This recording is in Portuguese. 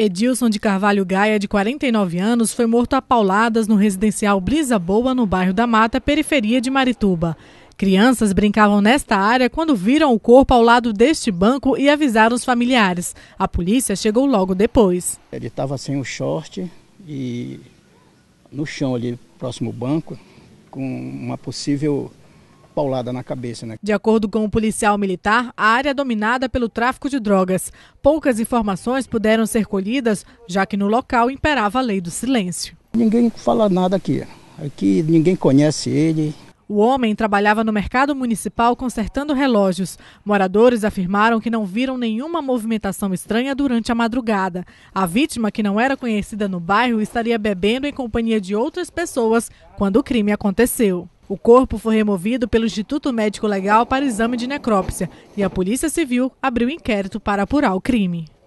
Edilson de Carvalho Gaia, de 49 anos, foi morto a pauladas no residencial Brisa Boa, no bairro da Mata, periferia de Marituba. Crianças brincavam nesta área quando viram o corpo ao lado deste banco e avisaram os familiares. A polícia chegou logo depois. Ele estava sem o short e no chão ali próximo ao banco, com uma possível paulada na cabeça. Né? De acordo com o policial militar, a área é dominada pelo tráfico de drogas. Poucas informações puderam ser colhidas, já que no local imperava a lei do silêncio. Ninguém fala nada aqui. Aqui ninguém conhece ele, o homem trabalhava no mercado municipal consertando relógios. Moradores afirmaram que não viram nenhuma movimentação estranha durante a madrugada. A vítima, que não era conhecida no bairro, estaria bebendo em companhia de outras pessoas quando o crime aconteceu. O corpo foi removido pelo Instituto Médico Legal para exame de necrópsia e a Polícia Civil abriu inquérito para apurar o crime.